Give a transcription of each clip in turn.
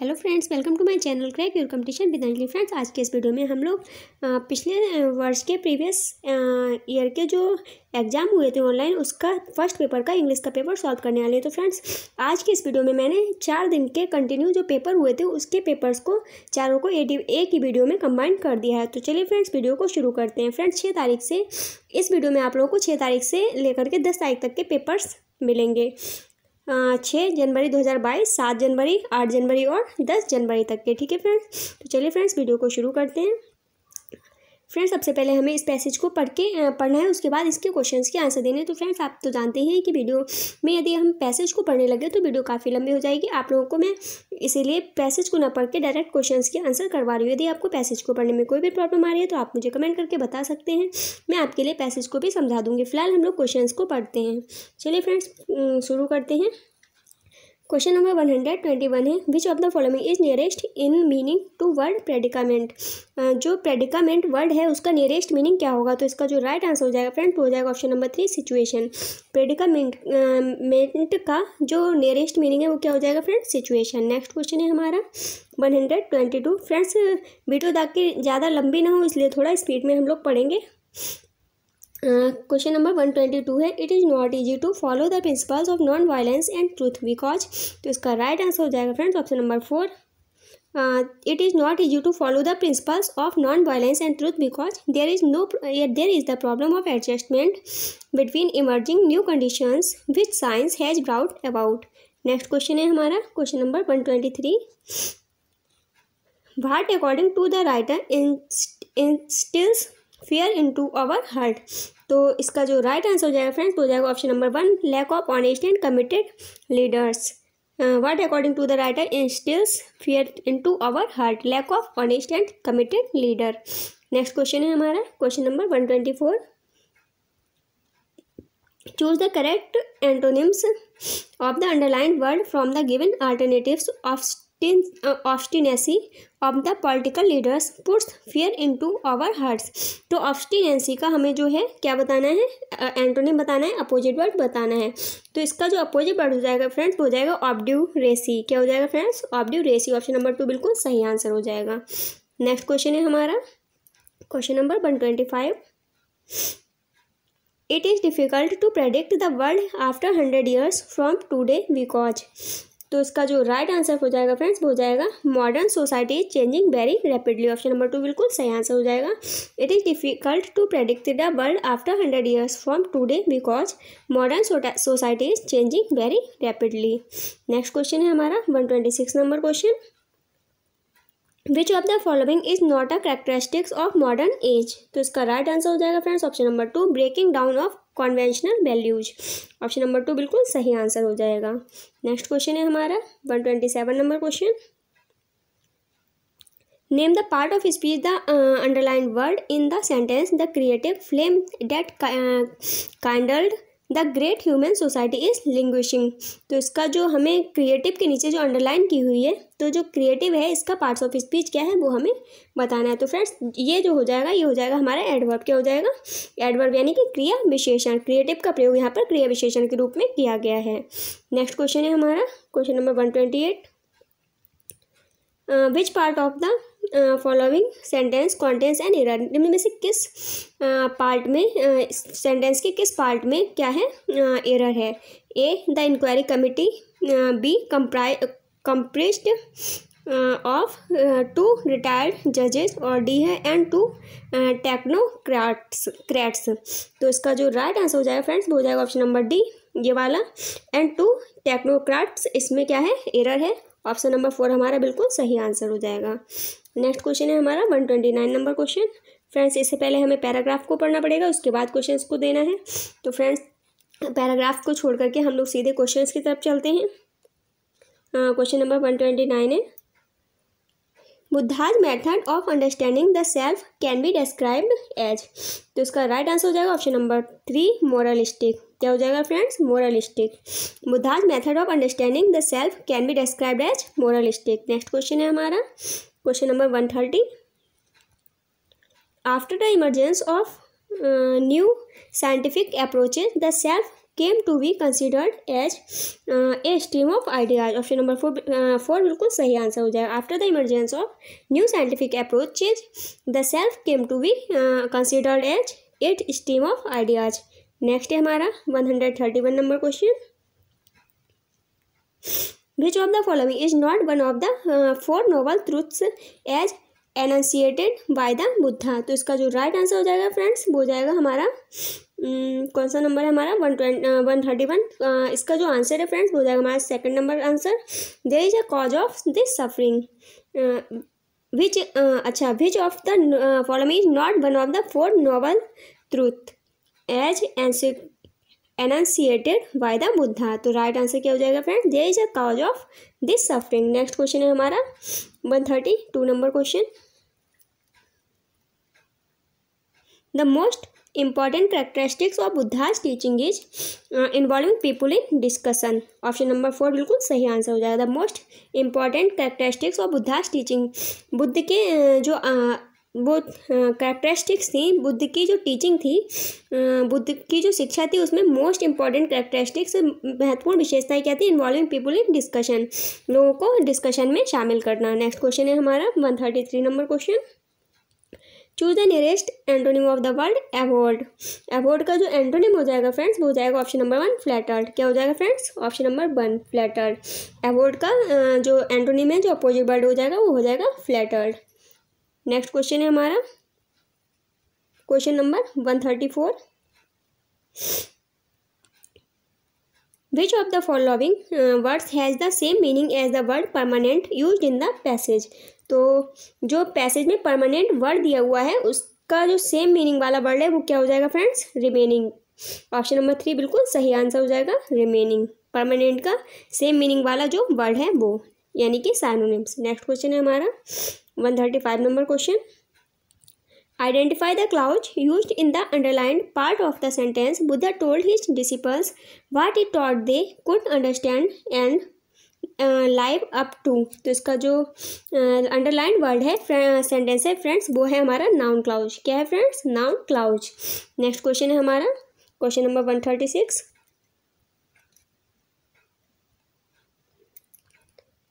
Hello friends welcome to my channel crack your competition Vidanjali friends आज के इस video में हम लोग पिछले वर्ष के प्रीवियस ईयर के जो एग्ज़ाम हुए थे ऑनलाइन उसका फर्स्ट पेपर का इंग्लिश का पेपर सॉल्व करने वाले हैं तो फ्रेंड्स आज के इस वीडियो में मैंने चार दिन के कंटिन्यू जो पेपर हुए थे उसके पेपर्स को चारों को ए एक ही वीडियो में कंबाइन कर दिया है तो चलिए फ्रेंड्स वीडियो को शुरू करते हैं फ्रेंड्स छः तारीख से इस वीडियो में आप लोगों को छः तारीख से लेकर के दस तारीख तक के पेपर्स मिलेंगे छः जनवरी 2022 सात जनवरी आठ जनवरी और दस जनवरी तक के ठीक है फ्रेंड्स तो चलिए फ्रेंड्स वीडियो को शुरू करते हैं फ्रेंड्स सबसे पहले हमें इस पैसेज को पढ़ के पढ़ना है उसके बाद इसके क्वेश्चंस के आंसर देने तो फ्रेंड्स आप तो जानते हैं कि वीडियो में यदि हम पैसेज को पढ़ने लगे तो वीडियो काफ़ी लंबी हो जाएगी आप लोगों को मैं इसीलिए पैसेज को ना पढ़ के डायरेक्ट क्वेश्चंस के आंसर करवा रही हूँ यदि आपको पैसेज को पढ़ने में कोई भी प्रॉब्लम आ रही है तो आप मुझे कमेंट करके बता सकते हैं मैं आपके लिए पैसेज को भी समझा दूँगी फिलहाल हम लोग क्वेश्चन को पढ़ते हैं चलिए फ्रेंड्स शुरू करते हैं question number one hundred twenty one है which of the following is nearest in meaning to word predicament जो प्रेडिकामेंट वर्ड है उसका नियरेस्ट मीनिंग क्या होगा तो इसका जो राइट आंसर हो जाएगा फ्रेंड वो हो जाएगा option number three situation predicament ment का जो नियरेस्ट मीनिंग है वो क्या हो जाएगा फ्रेंड सिचुएशन नेक्स्ट क्वेश्चन है हमारा one hundred twenty two friends video ताकि ज़्यादा लंबी ना हो इसलिए थोड़ा स्पीड में हम लोग पढ़ेंगे question number one twenty two है it is not easy to follow the principles of non violence and truth because तो इसका राइट आंसर हो जाएगा friends option number four it is not easy to follow the principles of non violence and truth because there is no there is the problem of adjustment between emerging new conditions which science has brought about next question है हमारा question number one twenty three what according to the writer instils fear to our heart तो इसका जो right answer हो जाएगा friends वो तो हो जाएगा option number one lack of honest and committed leaders what according to the writer instils fear to our heart lack of honest and committed leader next question है हमारा question number one twenty four choose the correct antonyms of the underlined word from the given alternatives of obstinacy of the political leaders puts fear into our hearts तो obstinacy का हमें जो है क्या बताना है एंटोनिम बताना है अपोजिट वर्ड बताना है तो इसका जो अपोजिट वर्ड हो जाएगा फ्रेंड्स हो जाएगा ऑब्ड्यू रेसी क्या हो जाएगा फ्रेंड्स ऑब्ड्यू रेसी ऑप्शन नंबर टू बिल्कुल सही आंसर हो जाएगा नेक्स्ट क्वेश्चन है हमारा question number one twenty five it is difficult to predict the world after 100 years from today because तो इसका जो राइट आंसर हो जाएगा फ्रेंड्स वो हो जाएगा modern society is changing very rapidly option number two बिल्कुल सही आंसर हो जाएगा it is difficult to predict the world after hundred years from today because modern society is changing very rapidly next question है हमारा one twenty six number question which of the following is not a characteristics of modern age तो इसका right right answer हो जाएगा friends option number two breaking down of conventional values option number two बिल्कुल सही answer हो जाएगा next question है हमारा one twenty seven number question name the part of speech the underline word in the sentence the creative flame that kindled the great human society is languishing तो इसका जो हमें क्रिएटिव के नीचे जो अंडरलाइन की हुई है तो जो क्रिएटिव है इसका पार्ट्स ऑफ स्पीच क्या है वो हमें बताना है तो फ्रेंड्स ये जो हो जाएगा ये हो जाएगा हमारा एडवर्ब क्या हो जाएगा एडवर्ब यानी कि क्रिया विशेषण क्रिएटिव का प्रयोग यहाँ पर क्रिया विशेषण के रूप में किया गया है नेक्स्ट क्वेश्चन है हमारा question number one twenty eight which part of the following sentence contains and error निम्न में से किस पार्ट में सेंटेंस के किस पार्ट में क्या है एरर है A the inquiry committee B comprise compressed of two retired जजेस और डी है एंड टू टेक्नोक्रैट्स क्रैट्स तो इसका जो राइट आंसर हो जाएगा फ्रेंड्स वो हो जाएगा ऑप्शन नंबर डी ये वाला एंड टू टेक्नोक्रैट्स इसमें क्या है एरर है ऑप्शन नंबर फोर हमारा बिल्कुल सही आंसर हो जाएगा नेक्स्ट क्वेश्चन है हमारा one twenty nine number question friends इससे पहले हमें पैराग्राफ को पढ़ना पड़ेगा उसके बाद क्वेश्चन को देना है तो फ्रेंड्स पैराग्राफ को छोड़ करके हम लोग सीधे क्वेश्चन की तरफ चलते हैं question number one twenty nine है Buddha's method of understanding the self can be described as तो इसका राइट आंसर हो जाएगा ऑप्शन नंबर थ्री मोरलिस्टिक क्या हो जाएगा friends moralistic Buddha's method of understanding the self can be described as moralistic next question है हमारा question number one thirty after the emergence of new scientific approaches the self came to be considered as a stream of ideas option number four four बिल्कुल सही answer हो जाएगा after the emergence of new scientific approaches the self came to be considered as at stream of ideas next है हमारा one hundred thirty one number question which of the following is not one of the four noble truths as enunciated by the Buddha तो इसका जो right answer हो जाएगा friends वो हो जाएगा हमारा हम्म, कौन सा नंबर है हमारा one twenty one thirty one इसका जो आंसर है फ्रेंड्स वो हो जाएगा हमारा second number answer there is a cause of this suffering which अच्छा which of the following is not one of the four noble truth as एनसी enunciated by the Buddha तो राइट आंसर क्या हो जाएगा friend there is a cause of this suffering next question है हमारा one thirty two number question the most important characteristics of Buddha's teaching is involving involving in discussion option number four बिल्कुल सही answer हो जाएगा the most important characteristics of Buddha's teaching Buddha के uh, जो uh, वो characteristics थी बुद्ध की जो टीचिंग थी बुद्ध की जो शिक्षा थी उसमें मोस्ट इंपॉर्टेंट कैरेक्टरिस्टिक्स महत्वपूर्ण विशेषताएं क्या थी इन्वॉल्विंग पीपल इन डिस्कशन लोगों को डिस्कशन में शामिल करना नेक्स्ट क्वेश्चन है हमारा one thirty three number question choose the nearest antonym of the world award award का जो एंटोनिम हो जाएगा फ्रेंड्स वो हो जाएगा ऑप्शन नंबर वन फ्लैटर्ड क्या हो जाएगा friends option number one flattered award का जो एंटोनिम है जो अपोजिट वर्ड हो जाएगा वो हो जाएगा फ्लैटर्ड नेक्स्ट क्वेश्चन है हमारा question number one thirty four which of the following words has the same meaning as the word permanent use in the passage तो जो पैसेज में परमानेंट वर्ड दिया हुआ है उसका जो सेम मीनिंग वाला वर्ड है वो क्या हो जाएगा friends remaining option number three बिल्कुल सही आंसर हो जाएगा रिमेनिंग परमानेंट का सेम मीनिंग वाला जो वर्ड है वो यानी कि साइनोनिम्स नेक्स्ट क्वेश्चन है हमारा one thirty five number question identify the clause use in the underlined part of the sentence Buddha told his disciples what it taught they could understand and live up to तो इसका जो underline uh, word है sentence uh, है friends वो है हमारा noun clause क्या है friends noun clause next question है हमारा question number one thirty six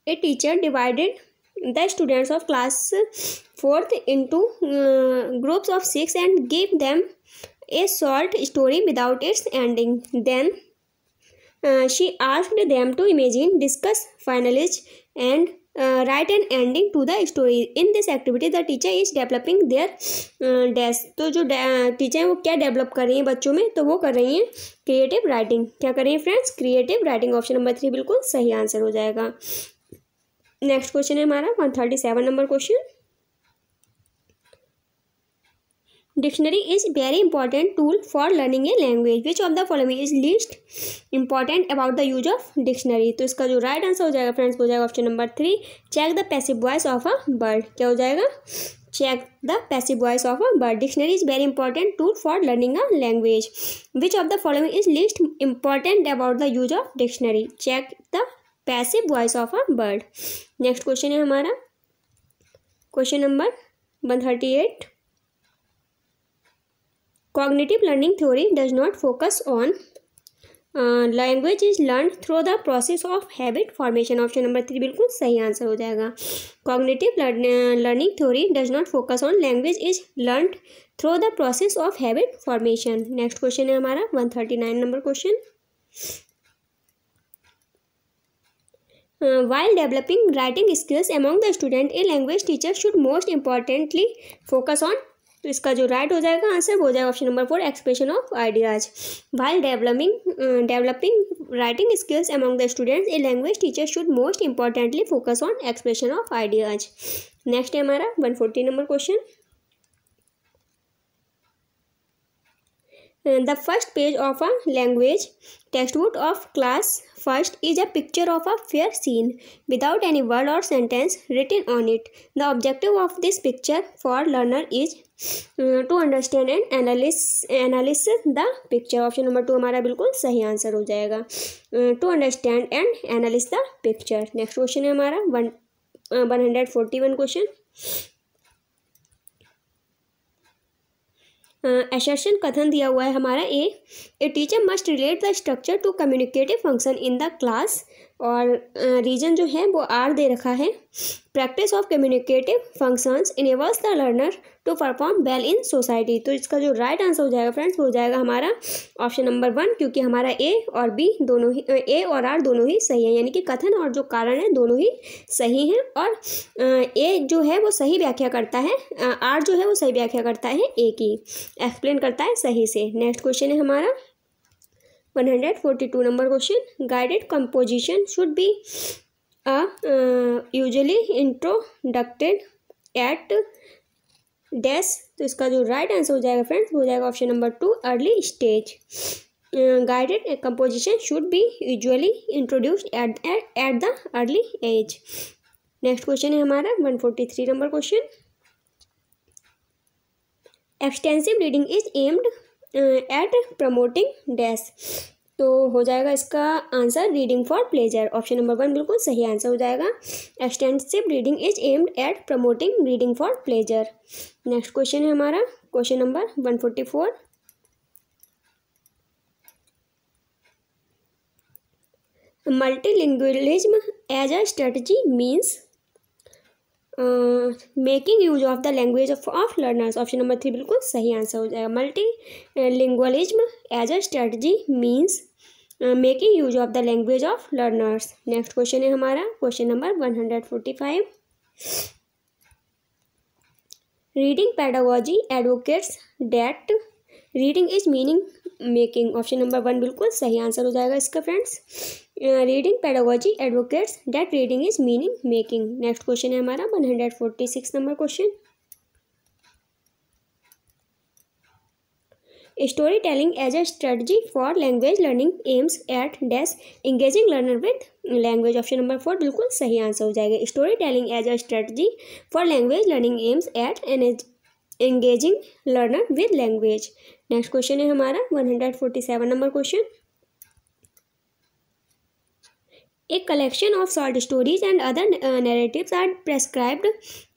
a teacher divided the students of class fourth into groups of six and give them a short story without its ending then she asked them to imagine discuss finalise and write an ending to the story in this activity the teacher is developing their desk तो जो teacher uh, हैं वो क्या develop कर रही हैं बच्चों में तो वो कर रही हैं क्रिएटिव राइटिंग क्या कर रही हैं friends creative writing option number three बिल्कुल सही आंसर हो जाएगा नेक्स्ट क्वेश्चन है हमारा one thirty seven number question dictionary is very important tool for learning a language which of the following is least important about the use of dictionary तो इसका जो right answer हो जाएगा friends हो जाएगा option number three check the passive voice of a bird क्या हो जाएगा check the passive voice of a bird dictionary is very important tool for learning a language which of the following is least important about the use of dictionary check the passive voice of a bird next question है हमारा question number one thirty eight cognitive learning theory does not focus on language is learn through the process of habit formation option number three बिल्कुल सही answer हो जाएगा cognitive learning theory does not focus on language is learn through the process of habit formation next question है हमारा one thirty nine number question while developing writing skills skills the student a language teacher should most importantly focus on तो इसका जो right हो जाएगा answer वो हो जाएगा option number four expression of ideas while developing developing writing skills among the students a language teacher should most importantly focus on expression of ideas next है हमारा one forty number question the first page of a language text book of class first is a picture of a fair scene without any word और sentence written on it the objective of this picture for learner is to understand and analyse the picture option number two हमारा बिल्कुल सही answer हो जाएगा to understand and analyse the picture next question है हमारा one one hundred forty one question assertion कथन दिया हुआ है हमारा A a teacher must relate the structure to communicative function in the class और रीजन जो है वो आर दे रखा है practice of communicative functions enables the learner to perform well in society तो इसका जो राइट आंसर हो जाएगा फ्रेंड्स वो हो जाएगा हमारा ऑप्शन नंबर वन क्योंकि हमारा ए और बी दोनों ही ए और आर दोनों ही सही है यानी कि कथन और जो कारण है दोनों ही सही हैं और ए जो है वो सही व्याख्या करता है आर जो है वो सही व्याख्या करता है ए की एक्सप्लेन करता है सही से नेक्स्ट क्वेश्चन है हमारा 142 number question guided composition should be uh, uh, usually introduced at dash तो इसका जो राइट आंसर हो जाएगा फ्रेंड्स हो जाएगा option number two early stage guided composition should be usually introduced at at the early age next question है हमारा one forty three number question extensive reading is aimed at promoting dash तो हो जाएगा इसका answer reading for pleasure option number one बिल्कुल सही answer हो जाएगा extensive reading is aimed at promoting reading for pleasure next question है हमारा question number one forty four multilingualism as a strategy means making use of the language of of learners option number three बिल्कुल सही answer हो जाएगा multilingualism as a strategy means making use of the language of learners next question है हमारा question number one hundred forty five reading pedagogy advocates that reading is meaning making option number one बिल्कुल सही answer हो जाएगा इसका friends reading pedagogy advocates that reading is meaning making next question है हमारा one hundred forty six number question story telling as a strategy for language learning aims at dash engaging learner with language option number four बिल्कुल सही answer हो जाएगा story telling as a strategy for language learning aims at an age engaging learner with language next question है हमारा one hundred forty seven number question a collection of short stories and other narratives are prescribed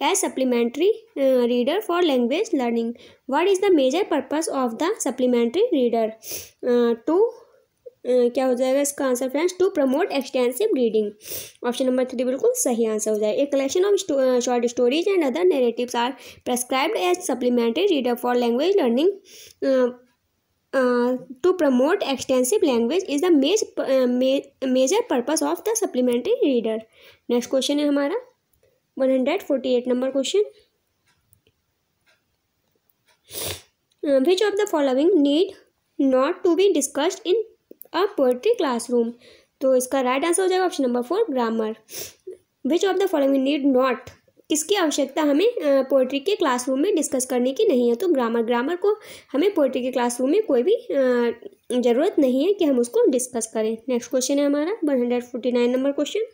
as supplementary reader for language learning what is the major purpose of the supplementary reader to क्या हो जाएगा इसका answer friends to promote extensive reading option number three बिल्कुल सही answer हो जाएगा एक collection of short stories and other narratives are prescribed as supplementary reader for language learning to promote extensive language is the major uh, major purpose of the supplementary reader next question है हमारा one hundred forty eight number question which of the following need not to be discussed in a poetry classroom तो इसका right answer हो जाएगा option number four grammar which of the following need not इसकी आवश्यकता हमें poetry के classroom में discuss करने की नहीं है तो ग्रामर ग्रामर को हमें पोइट्री के क्लासरूम में कोई भी ज़रूरत नहीं है कि हम उसको डिस्कस करें नेक्स्ट क्वेश्चन है हमारा one hundred forty nine number question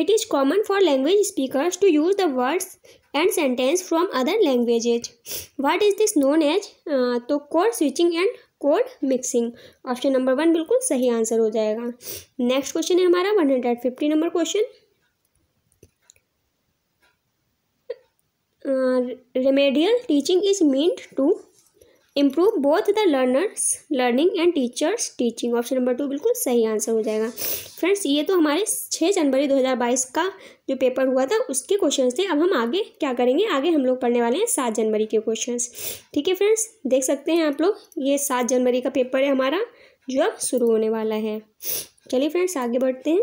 it is common for language speaker to use the words and sentence from other languages what is this known as तो code switching and code mixing option number one बिल्कुल सही answer हो जाएगा next question है हमारा one hundred fifty number question remedial teaching is mean to improve both the learners learning and teachers teaching option number two बिल्कुल सही answer हो जाएगा फ्रेंड्स ये तो हमारे छः जनवरी 2022 का जो पेपर हुआ था उसके क्वेश्चन थे अब हम आगे क्या करेंगे आगे हम लोग पढ़ने वाले हैं सात जनवरी के क्वेश्चन ठीक है फ्रेंड्स देख सकते हैं आप लोग ये सात जनवरी का पेपर है हमारा जो अब शुरू होने वाला है चलिए फ्रेंड्स आगे बढ़ते हैं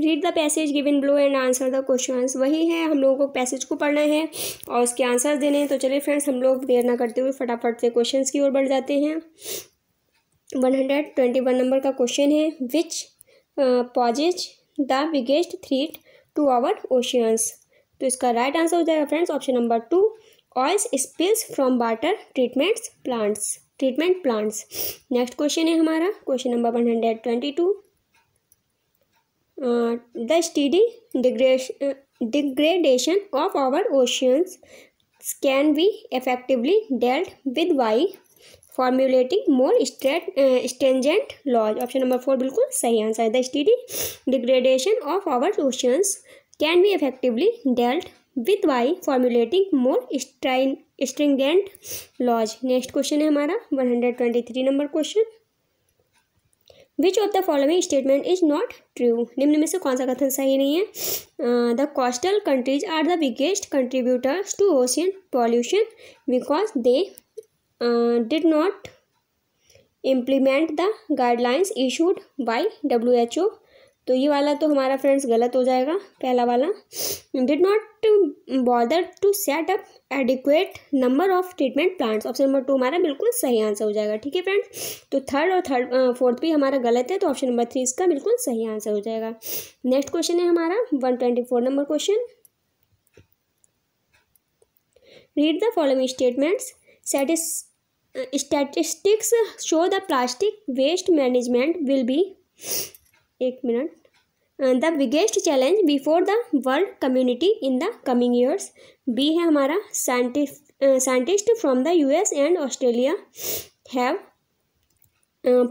read the passage given below and answer the question वही है हम लोगों को पैसेज को पढ़ना है और उसके आंसर देने हैं तो चलिए फ्रेंड्स हम लोग देर ना करते हुए फटाफट से क्वेश्चन की ओर बढ़ जाते हैं one hundred twenty one number का क्वेश्चन है which poses the biggest threat to our oceans तो इसका राइट आंसर हो जाएगा friends option number two oils spills from water treatments plants treatment plants next question है हमारा question number one hundred twenty two the steady degradation of our oceans can be effectively dealt with by formulating more straight stringent laws option number four बिल्कुल सही answer है the steady degradation of our oceans can be effectively dealt with by formulating more strain stringent laws next question है हमारा one hundred twenty three number question which of the following statement is not true निम्न में से कौन सा कथन सही नहीं है the coastal countries are the biggest contributors to ocean pollution because they did not guidelines issued by W H O तो ये वाला तो हमारा फ्रेंड्स गलत हो जाएगा पहला वाला did not bother to set up adequate number of treatment plants option number two हमारा बिल्कुल सही आंसर हो जाएगा ठीक है फ्रेंड्स तो थर्ड और थर्ड फोर्थ भी हमारा गलत है तो ऑप्शन नंबर थ्री इसका बिल्कुल सही आंसर हो जाएगा नेक्स्ट क्वेश्चन है हमारा one twenty four number question read the following statements statis statistics show the plastic waste management will be एक minute the biggest challenge before the world community in the coming years be है हमारा scientist from the US and Australia have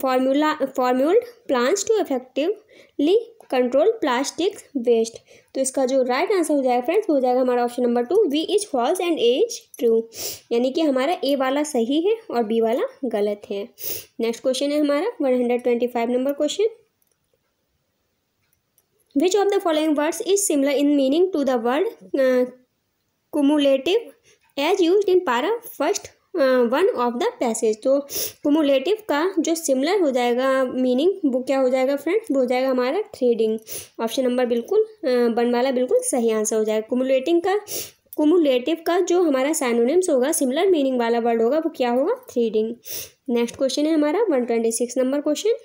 formula formulated plans to effectively control plastic waste तो इसका जो right answer हो जाएगा friends वो हो जाएगा हमारा option number two B is false and A is true यानी कि हमारा ए वाला सही है और बी वाला गलत है नेक्स्ट क्वेश्चन है हमारा one hundred twenty five number question which of the following words is similar in meaning to the word cumulative as use in para first one of the passage तो cumulative का जो similar हो जाएगा meaning वो क्या हो जाएगा friend वो हो जाएगा हमारा थ्रेडिंग ऑप्शन नंबर बिल्कुल वन uh, वाला बिल्कुल सही आंसर हो जाएगा कुमुलेटिंग का कुमुलेटिव का जो हमारा साइनोनिम्स होगा सिमिलर मीनिंग वाला वर्ड होगा वो क्या होगा थ्रेडिंग नेक्स्ट क्वेश्चन है हमारा one twenty six number question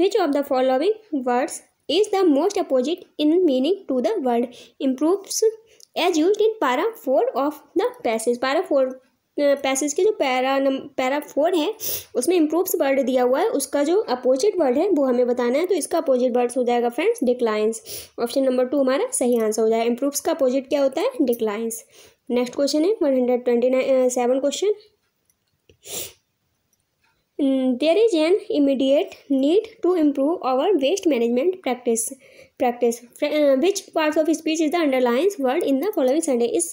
which of the following words is the most opposite in meaning to the word improves as use in para four of the passage para four passage uh, के जो para नम para four है उसमें improves word दिया हुआ है उसका जो opposite word है वो हमें बताना है तो इसका अपोजिट वर्ड्स हो जाएगा friends declines option number two हमारा सही आंसर हो जाएगा इम्प्रूव्स का अपोजिट क्या होता है डिक्लाइंस नेक्स्ट क्वेश्चन है one hundred twenty nine seven question there is an immediate need to improve our waste management practice practice which part of speech is the underlines word in the following sentence इस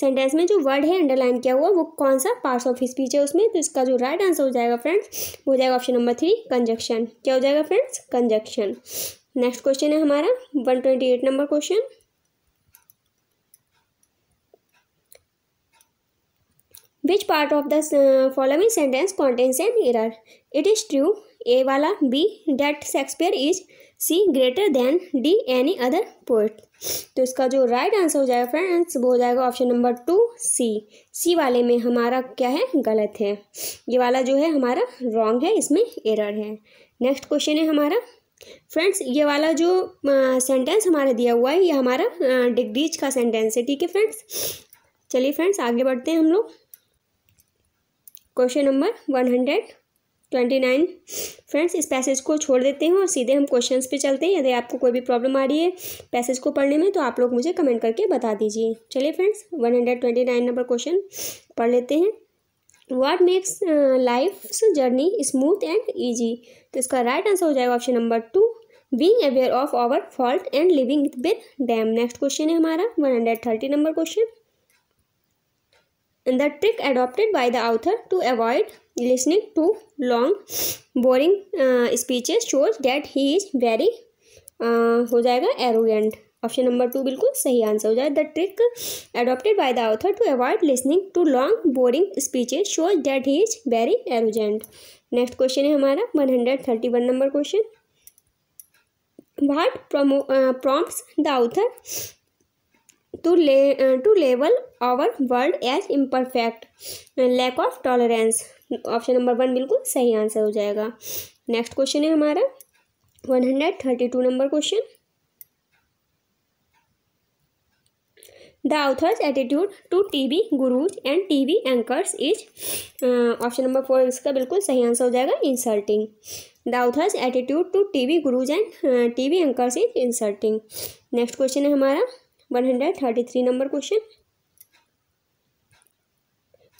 sentence में जो word है underline किया हुआ वो कौन सा part of speech है उसमें तो इसका जो राइट आंसर हो जाएगा फ्रेंड्स वो हो जाएगा ऑप्शन नंबर थ्री कंजक्शन क्या हो जाएगा फ्रेंड्स कंजक्शन नेक्स्ट क्वेश्चन है हमारा one twenty eight number question which part of the following sentence contains an error it is true A वाला B that Shakespeare is C greater than D any other poet तो इसका जो right answer हो जाएगा friends वो हो जाएगा option number two C C वाले में हमारा क्या है गलत है ये वाला जो है हमारा रॉन्ग है इसमें एरर है नेक्स्ट क्वेश्चन है हमारा फ्रेंड्स ये वाला जो सेंटेंस uh, हमारा दिया हुआ है ये हमारा डिग्रीज uh, का सेंटेंस है ठीक है फ्रेंड्स चलिए फ्रेंड्स आगे बढ़ते हैं हम लोग question number one hundred twenty nine friends इस पैसेज को छोड़ देते हैं और सीधे हम क्वेश्चंस पे चलते हैं यदि आपको कोई भी प्रॉब्लम आ रही है पैसेज को पढ़ने में तो आप लोग मुझे कमेंट करके बता दीजिए चलिए friends one hundred twenty nine number question पढ़ लेते हैं what makes life journey smooth and easy तो इसका राइट right आंसर हो जाएगा option number two being aware of our fault and living with them next question है हमारा one hundred thirty number question the trick adopted by the author to avoid listening to long boring uh, speeches shows that he is very uh, हो जाएगा arrogant option number two बिल्कुल सही answer हो जाए the trick adopted by the author to avoid listening to long boring speeches shows that he is very arrogant next question है हमारा one hundred thirty one number question what prompt the author to la to लेवल our world as imperfect lack of tolerance option number one बिल्कुल सही answer हो जाएगा next question है हमारा one hundred thirty two number question the author's attitude to T V gurus and T V anchors is option number four इसका बिल्कुल सही answer हो जाएगा insulting the author's attitude to T V gurus and T V anchors is insulting next question है हमारा one hundred thirty three number question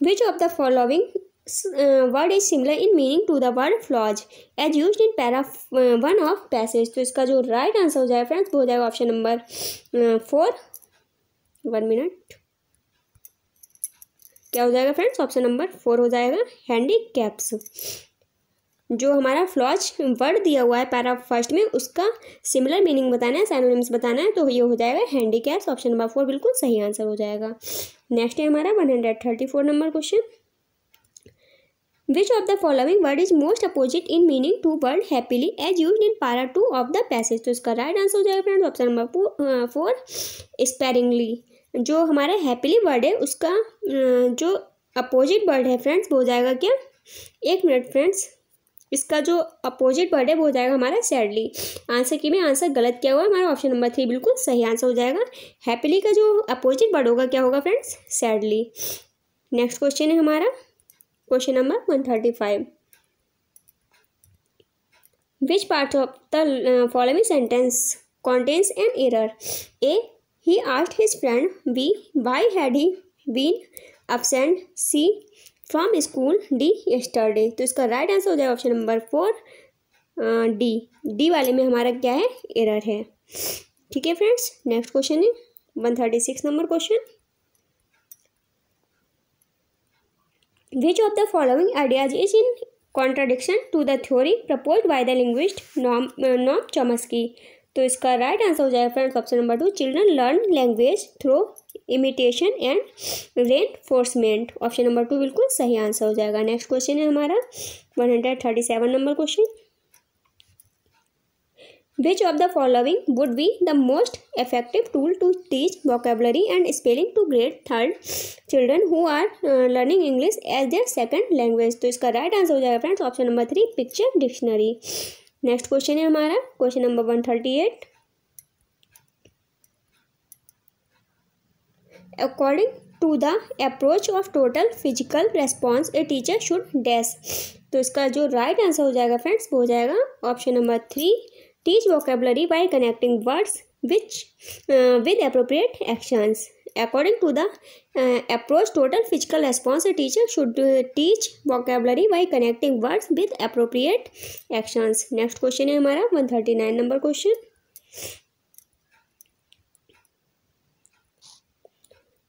which of the following word is similar in meaning to the word flaws as use in para one of passage तो इसका जो right right answer हो जाएगा friends वो हो जाएगा option number four one minute क्या हो जाएगा फ्रेंड्स ऑप्शन नंबर फोर हो जाएगा हैंडी कैप्स जो हमारा फ्लॉज वर्ड दिया हुआ है पैरा फर्स्ट में उसका सिमिलर मीनिंग बताना है सैनोनिम्स बताना है तो ये हो जाएगा handicaps option number four बिल्कुल सही आंसर हो जाएगा नेक्स्ट है हमारा one hundred thirty four number question which of the following word is most opposite in meaning to word happily as use in para two of the passage तो इसका right answer हो जाएगा friend option number four sparingly जो हमारा happily word है उसका uh, जो opposite word है फ्रेंड्स वो हो जाएगा क्या एक मिनट फ्रेंड्स इसका जो अपोजिट वर्ड है वो हो जाएगा हमारा सैडली आंसर की में आंसर गलत क्या हुआ हमारा ऑप्शन नंबर थ्री बिल्कुल सही आंसर हो जाएगा हैप्पीली का जो अपोजिट वर्ड होगा क्या होगा फ्रेंड्स सैडली नेक्स्ट क्वेश्चन है हमारा question number one thirty five which part of the following sentence contains and error A he asked his friend B why had he been absent C from school D yesterday तो इसका right answer हो जाएगा option number four D D वाले में हमारा क्या है error है ठीक है फ्रेंड्स नेक्स्ट क्वेश्चन है one thirty six number question which of the following ideas is in contradiction to the theory propose by the linguist Noam Noam Noam uh, तो इसका राइट आंसर हो जाएगा friends option number two children learn language through imitation and reinforcement option number two बिल्कुल सही answer हो जाएगा next question है हमारा one hundred thirty seven number question which of the following would be the most effective tool to teach vocabulary and spelling to grade third children who are learning English as their second language तो इसका right answer हो जाएगा friends option number three picture dictionary next question है हमारा question number one thirty eight according to the approach of total physical response a teacher should dash तो इसका जो right right answer हो जाएगा फ्रेंड्स वो हो जाएगा option number three teach vocabulary by connecting words which with appropriate actions According to the uh, approach total physical response, a teacher should uh, teach vocabulary by connecting words with appropriate actions. Next question है हमारा 139 number question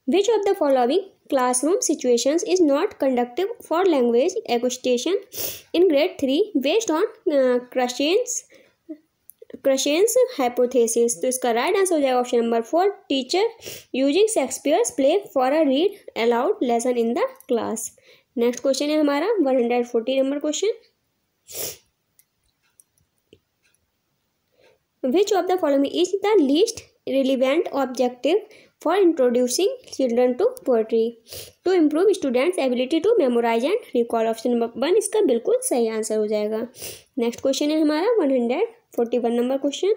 Which of the following classroom situations is not conductive for language acquisition in grade 3 based on uh, Krashen's Krashen's hypothesis तो इसका right answer हो जाएगा option number four teacher using Shakespeare's play for a read aloud lesson in the class next question है हमारा one hundred forty number question which of the following is the least relevant objective for introducing children to poetry to improve students ability to memorise and recall option number one इसका बिल्कुल सही answer हो जाएगा next question है हमारा one hundred forty one number question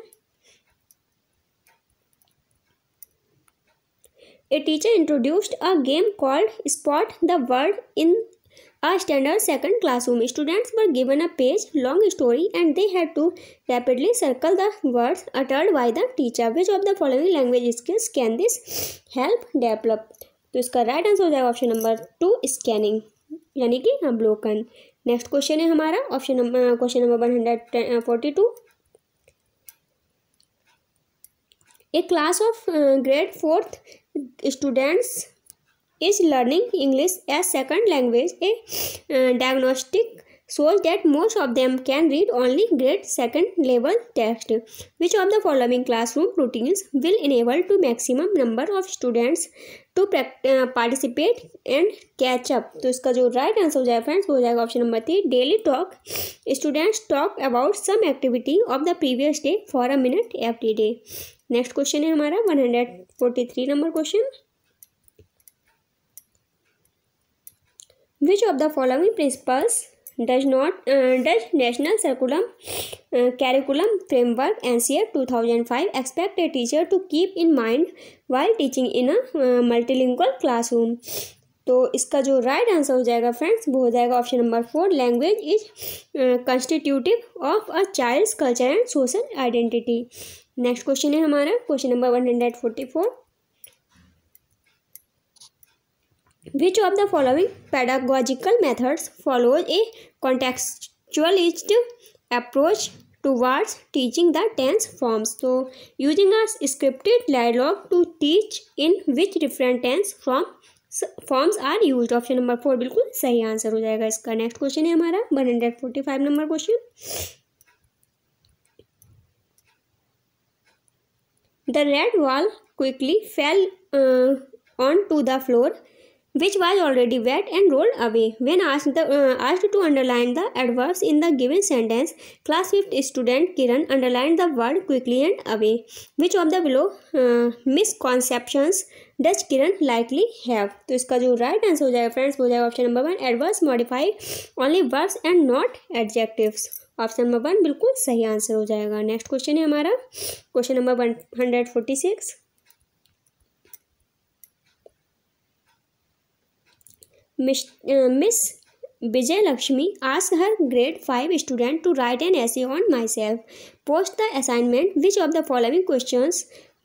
a teacher introduced a game called spot the word in a standard second classroom students were given a page long story and they had to rapidly circle the words uttered by the teacher which of the following language skills can this help develop तो इसका right answer हो जाएगा option number to scanning यानी कि अब next question है हमारा option number question number one hundred forty two a class of grade fourth students is learning English as second language a diagnostic shows that most of them can read only grade second level text which of the following classroom routines will enable to maximum number of students to participate and catch up तो इसका जो right answer हो जाएगा friends वो हो जाएगा option number three daily talk students talk about some activity of the previous day for a minute every day next question है हमारा one hundred forty three number question which of the following principles does not does national curriculum curriculum framework N C F two thousand five expect a teacher to keep in mind while teaching in a multilingual classroom तो इसका जो right right answer हो जाएगा friends वो हो जाएगा option number four language is constitutive of a child culture and social identity next question है हमारा question number one hundred forty four which of the following pedagogical methods follows a contextualist approach words teaching the tense forms तो using a scripted dialogue to teach in which different tense from forms are use option number four बिल्कुल सही answer हो जाएगा इसका next question है हमारा one hundred forty five number question The red wall quickly fell uh, onto the floor, which was already wet and rolled away. When asked, the, uh, asked to underline the adverbs in the given sentence, class 5th student Kiran underlined the word quickly and away. Which of the below uh, misconceptions does Kiran likely have? So, इसका जो right answer हो जाएगा friends वो हो जाएगा option adverbs modify only verbs and not adjectives. Option number one बिल्कुल सही answer हो जाएगा नेक्स्ट क्वेश्चन है हमारा question number one hundred forty six miss Vijay Lakshmi ask her grade five student to write an essay on myself post the assignment which of the following question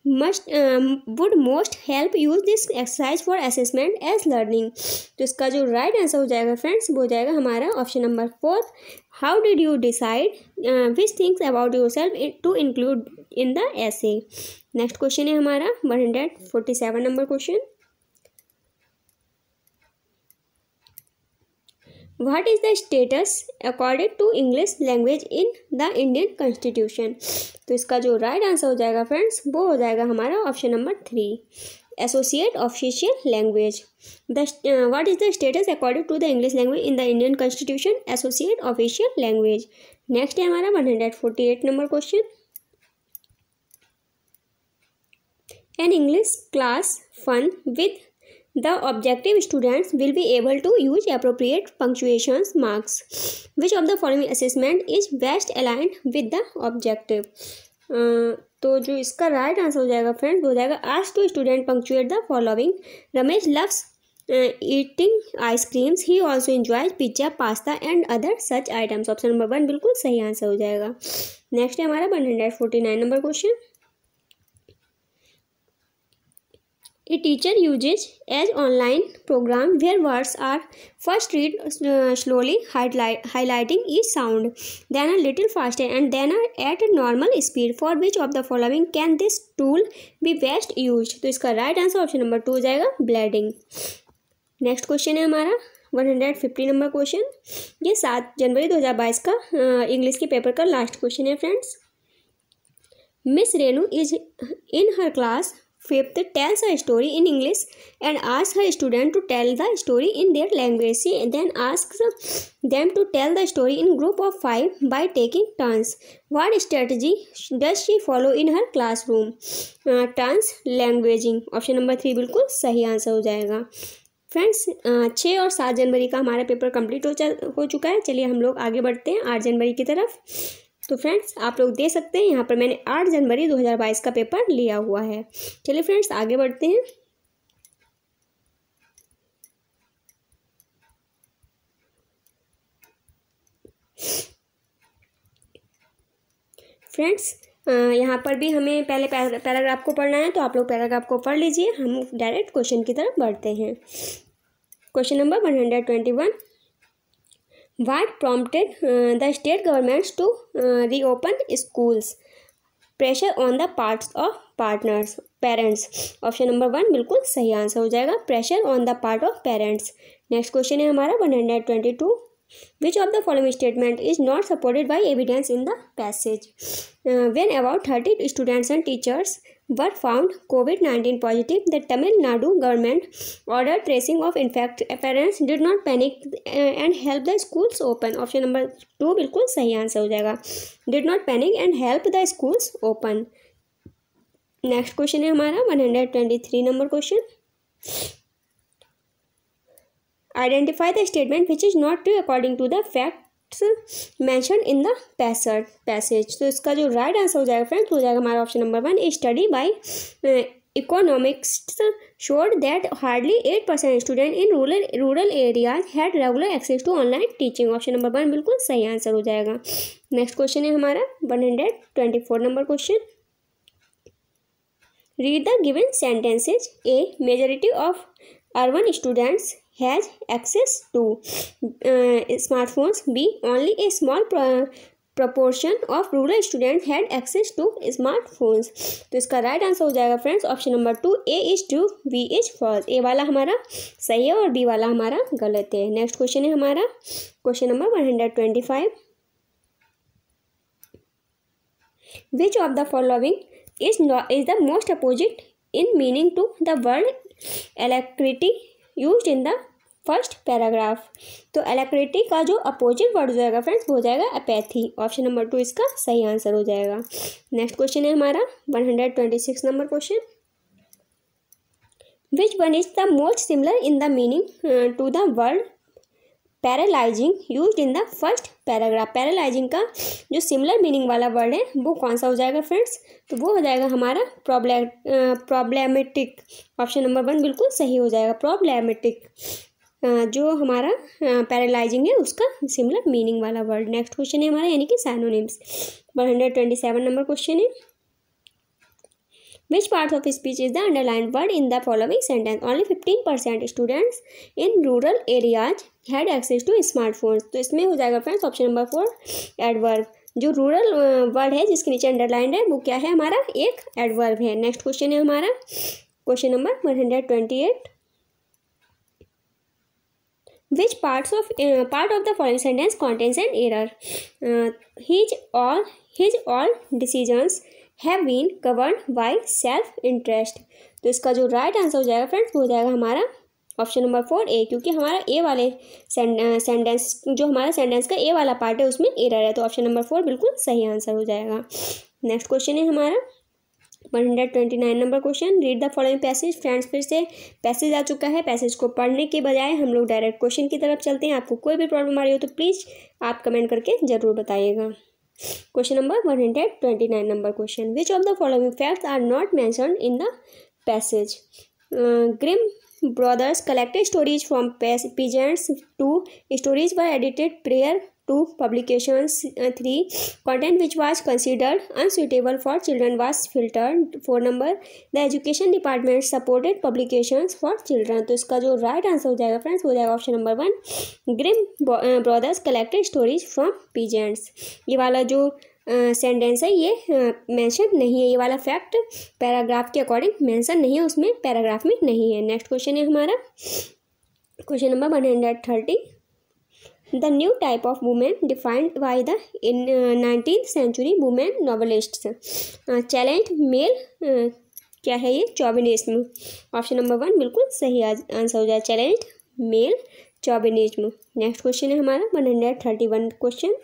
must would most help use this exercise for assessment as learning तो इसका जो right right answer हो जाएगा friends वो हो जाएगा हमारा option number fourth how did you decide which things about yourself to include in the essay next question है हमारा one hundred forty seven number question what is the status according to English language in the Indian constitution तो इसका जो right right answer हो जाएगा friends वो हो जाएगा हमारा option number three associate official language the what is the status according to the English language in the Indian constitution associate official language next है हमारा one hundred forty eight number question an English class fun with the objective students will be able to use appropriate punctuation marks which of the following assessment is best aligned with the objective तो जो इसका right answer हो जाएगा friends हो जाएगा आज to student punctuate the following Ramesh loves eating ice creams he also enjoy pizza pasta and other such items option number one बिल्कुल सही आंसर हो जाएगा नेक्स्ट है हमारा one hundred forty nine number question a teacher uses as online program where words are first read slowly highlighting e sound then are little fast and then are at normal speed for which of the following can this tool be best use तो इसका right answer option number two हो जाएगा blending next question है हमारा one hundred fifty number question ये सात जनवरी दो हज़ार बाईस का इंग्लिश के पेपर का लास्ट क्वेश्चन है friends Miss Renu is in her class fifth tells a story in English and ask her student to tell the story in their language she then ask them to tell the story in group of five by taking turns what strategy does she follow in her classroom translanguaging option number three बिल्कुल सही answer हो जाएगा friends uh, छः और सात जनवरी का हमारा paper complete हो चुका है चलिए हम लोग आगे बढ़ते हैं आठ जनवरी की तरफ तो फ्रेंड्स आप लोग दे सकते हैं यहाँ पर मैंने आठ जनवरी दो हज़ार बाईस का पेपर लिया हुआ है चलिए फ्रेंड्स आगे बढ़ते हैं फ्रेंड्स यहाँ पर भी हमें पहले पैराग्राफ को पढ़ना है तो आप लोग पैराग्राफ को पढ़ लीजिए हम डायरेक्ट क्वेश्चन की तरफ बढ़ते हैं question number one hundred twenty one what prompted uh, the state governments to uh, reopen schools pressure on the parts of partners parents option number one बिल्कुल सही आंसर हो जाएगा pressure on the part of parents next question है हमारा one hundred twenty two which of the following statement is not supported by evidence in the passage uh, when about 30 students and teachers were found COVID 19 positive, the Tamil Nadu government ordered tracing of infect. Parents did not panic and help the schools open. Option number two बिल्कुल सही answer हो जाएगा Did not panic and help the schools open. Next question है हमारा one hundred twenty three number question identify the statement which is not true according to the fact facts mentioned in the passage passage तो इसका जो right right answer हो जाएगा friends हो जाएगा हमारा option number one study by economics economists that hardly eight percent student in rural rural areas had regular access to online teaching option number one बिल्कुल सही आंसर हो जाएगा नेक्स्ट क्वेश्चन है हमारा one hundred twenty four number question read the given sentences A majority of urban students has access to smartphones B only a small proportion of rural student had access to smartphones तो इसका right answer हो जाएगा friends option number two A is true B is false A वाला हमारा सही है और B वाला हमारा गलत है नेक्स्ट क्वेश्चन है हमारा question number one hundred twenty five which of the following is is the most opposite in meaning to the word alacrity use in the first paragraph तो एलेक्रेटिक का जो अपोजिट वर्ड हो जाएगा फ्रेंड्स वो हो जाएगा अपैथी ऑप्शन नंबर टू इसका सही आंसर हो जाएगा नेक्स्ट क्वेश्चन है हमारा one hundred twenty six number question which one is the most similar in the meaning to the word paralysing use in the first paragraph paralysing का जो similar meaning वाला word है वो कौन सा हो जाएगा फ्रेंड्स तो वो हो जाएगा हमारा problem problematic option number one बिल्कुल सही हो जाएगा प्रॉब्लमेटिक जो हमारा पैरालाइजिंग है उसका सिमिलर मीनिंग वाला वर्ड नेक्स्ट क्वेश्चन है हमारा यानी कि synonyms one hundred twenty seven number question है which part of speech is the underline word in the following sentence only fifteen percent students in rural areas had access to smartphones तो इसमें हो जाएगा friends option number four adverb जो rural word है जिसके नीचे underline है वो क्या है हमारा एक एडवर्ब है नेक्स्ट क्वेश्चन है हमारा question number one hundred twenty eight which parts of part of the following sentence contains and error his all his all decisions have been covered by self interest तो इसका जो right answer हो जाएगा friends वो हो जाएगा हमारा option number four ए क्योंकि हमारा ए वाले सेंटेंस जो हमारा सेंटेंस का ए वाला पार्ट है उसमें एरर है तो ऑप्शन नंबर फोर बिल्कुल सही आंसर हो जाएगा नेक्स्ट क्वेश्चन है हमारा one hundred twenty nine number question read the following passage friends फिर से पैसेज आ चुका है पैसेज को पढ़ने के बजाय हम लोग डायरेक्ट क्वेश्चन की तरफ चलते हैं आपको कोई भी प्रॉब्लम आ रही हो तो प्लीज़ आप कमेंट करके ज़रूर बताइएगा Question number 129 number question. Which of the following facts are not mentioned in the passage? Uh, Grimm brothers collected stories from peasants. Two stories were edited prior to publication three content which was considered unsuitable for children was filter four number the education department supported publication for children तो इसका जो right right answer हो जाएगा friends हो जाएगा option number one Grimm brothers collected stories from peasants ये वाला जो सेंटेंस uh, है ये मेंशन uh, नहीं है ये वाला फैक्ट पैराग्राफ के अकॉर्डिंग मेंशन नहीं है उसमें पैराग्राफ में नहीं है नेक्स्ट क्वेश्चन है हमारा question number one hundred thirty The new type of woman defined by the in nineteen century women novelist challenge male क्या है ये चौबिनिज्म ऑप्शन नंबर वन बिल्कुल सही आंसर हो जाए challenge male chauvinism next question है हमारा one hundred thirty one question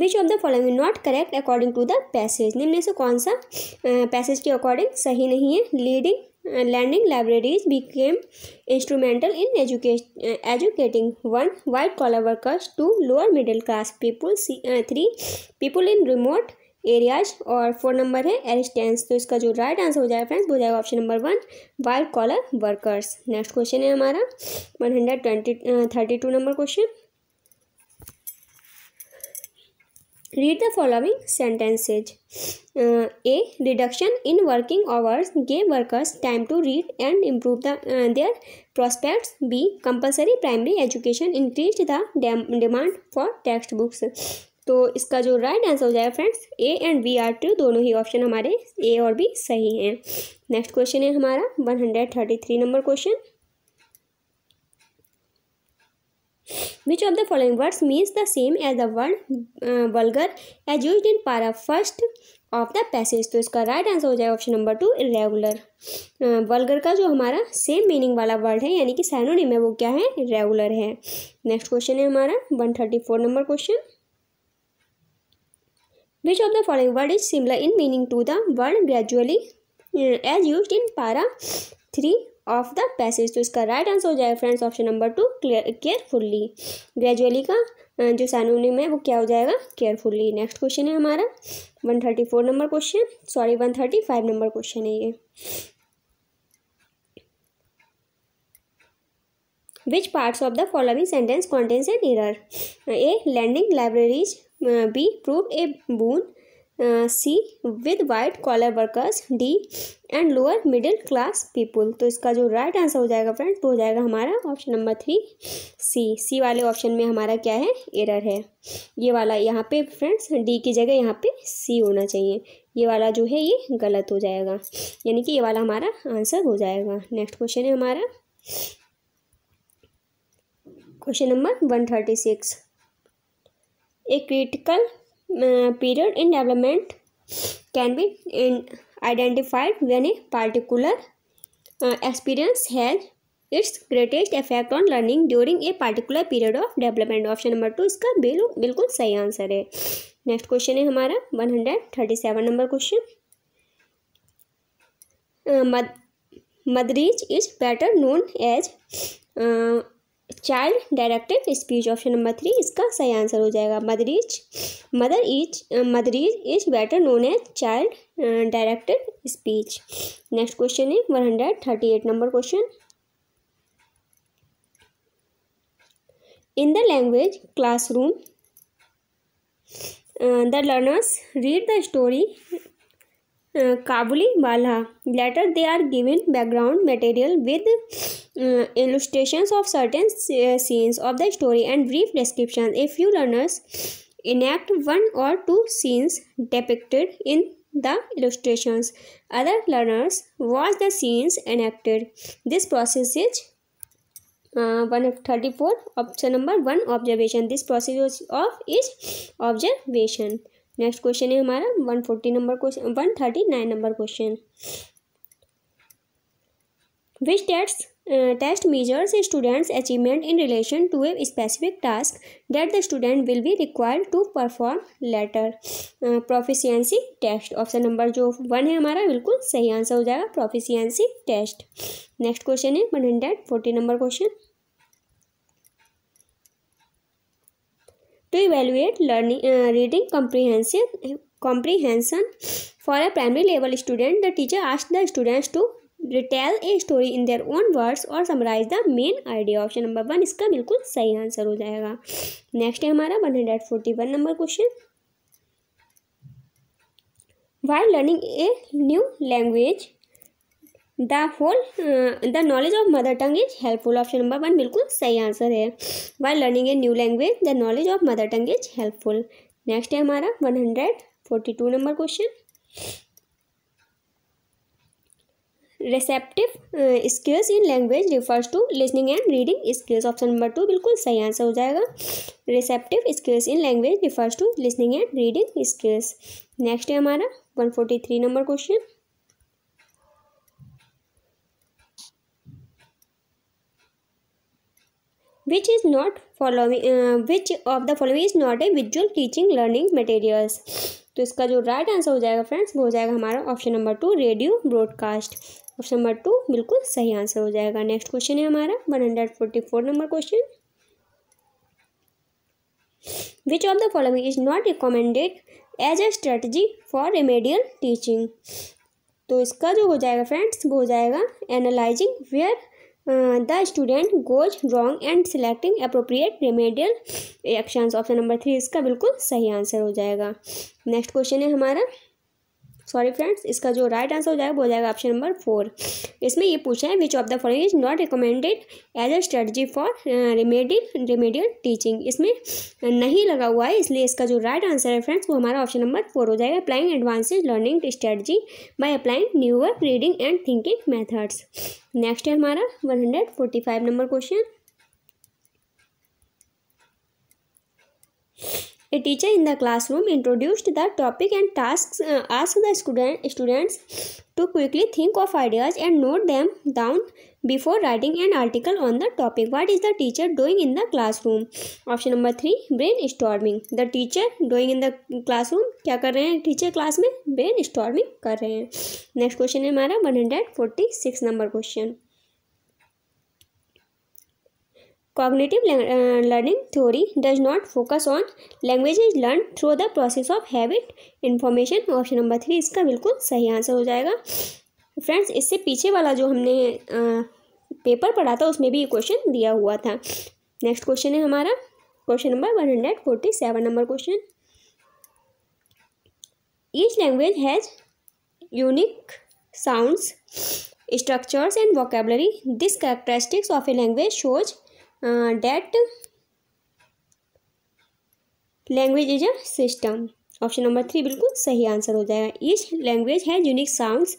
which of the following not correct according to the passage निम्न से कौन सा पैसेज uh, के अकॉर्डिंग सही नहीं है leading learning libraries became instrumental in education educating one white collar workers two lower middle class people three people in remote areas और four number है एरिस्टेंस तो इसका जो राइट आंसर हो जाएगा फ्रेंड्स वो हो जाएगा option number one white collar workers next question है हमारा one hundred twenty thirty two number question read the following sentences A reduction in working hours gave workers time to read and improve the their prospects B compulsory primary education increase the demand for text books तो इसका जो right answer हो जाएगा friends A and B are true दोनों ही option हमारे ए और B सही हैं नेक्स्ट क्वेश्चन है हमारा one hundred thirty three number question which of the following words means the same as the word vulgar as use in para first of the passage तो इसका राइट आंसर हो जाएगा option number to irregular वर्गर का जो हमारा same meaning वाला word है यानी कि सैनोनिम है वो क्या है इरेगुलर है नेक्स्ट क्वेश्चन है हमारा one thirty four number question which of the following word is similar in meaning to the word gradually as use in para three of the passage तो इसका राइट आंसर हो जाएगा friends option number two clear carefully gradually का जो synonym है वो क्या हो जाएगा केयरफुल्ली नेक्स्ट क्वेश्चन है हमारा one thirty four number question sorry one thirty five number question है ये which part of the following sentence contains an error A lending libraries B prove a boon C with white collar workers D and lower middle class people तो इसका जो right right answer हो जाएगा friend वो हो जाएगा हमारा option number three C C वाले ऑप्शन में हमारा क्या है एरर है ये वाला यहाँ पे फ्रेंड्स डी की जगह यहाँ पे सी होना चाहिए ये वाला जो है ये गलत हो जाएगा यानी कि ये वाला हमारा आंसर हो जाएगा नेक्स्ट क्वेश्चन है हमारा question number one thirty six a critical period in development can be in identified when a particular uh, experience its greatest effect on learning during a particular period of development option number two इसका बिल्कुल सही answer है next question है हमारा one hundred thirty seven number question motherese is better known as child directed speech option number three इसका सही answer हो जाएगा mother is mother is mother is is better known as child directed speech next question है one hundred thirty eight number question in the language classroom the learners read the story Uh, Kabuli Bala. Later, they are given background material with uh, illustrations of certain uh, scenes of the story and brief descriptions. A few learners enact one or two scenes depicted in the illustrations. Other learners watch the scenes enacted. This process is uh, 134 option number 1 observation this process of is observation next question है हमारा one forty number question one thirty nine number question which test test measures students achievement in relation to a specific task that the student will be required to perform later proficiency test option number जो one है हमारा बिल्कुल सही answer हो जाएगा proficiency test next question है one hundred forty number question to evaluate learning reading comprehensive comprehension for a primary level student the teacher आज the students to tell a story in their own words और summarize the main idea option number one इसका बिल्कुल सही answer हो जाएगा next है हमारा one hundred forty one number question why learning a new language the whole the knowledge of mother tongue is helpful option number one बिल्कुल सही answer है why learning a new language the knowledge of mother tongue is helpful next है हमारा one hundred forty two number question receptive skills in language refers to listening and reading skills option number two बिल्कुल सही answer हो जाएगा receptive skills in language refers to listening and reading skills next है हमारा one forty three number question which is not following which of the following is not a visual teaching learning materials तो इसका जो right answer हो जाएगा friends वो हो जाएगा हमारा option number two radio broadcast option number two बिल्कुल सही आंसर हो जाएगा नेक्स्ट क्वेश्चन है हमारा one hundred forty four number question which of the following is not recommended as a strategy for remedial teaching तो इसका जो हो जाएगा फ्रेंड्स वो हो जाएगा analysing where the student goes wrong and selecting appropriate remedial actions option number three इसका बिल्कुल सही आंसर हो जाएगा नेक्स्ट क्वेश्चन है हमारा सॉरी फ्रेंड्स इसका जो राइट आंसर हो जाएगा वो हो जाएगा ऑप्शन नंबर फोर इसमें ये पूछा है which of the following is not recommended as a strategy for remedial remedial teaching इसमें नहीं लगा हुआ है इसलिए इसका जो राइट आंसर है फ्रेंड्स वो हमारा ऑप्शन नंबर फोर हो जाएगा applying advances learning strategy by applying newer reading and thinking methods next है हमारा one hundred forty five number question A teacher in the classroom introduced the topic and tasks, uh, asked the student, students to quickly think of ideas and note them down before writing an article on the topic. What is the teacher doing in the classroom? Option number three, brainstorming. The teacher doing in the classroom. क्या कर रहे हैं teacher class में brainstorming कर रहे हैं next question है हमारा one hundred forty six number question cognitive learning theory does not focus on language is learn through the process of habit information option number three इसका बिल्कुल सही answer हो जाएगा फ्रेंड्स इससे पीछे वाला जो हमने पेपर uh, पढ़ा था उसमें भी ये क्वेश्चन दिया हुआ था नेक्स्ट क्वेश्चन है हमारा question number one hundred forty seven number question each language has unique sounds structures and vocabulary this characteristics of a language shows that language is a system option number three बिल्कुल सही answer हो जाएगा each language has unique sounds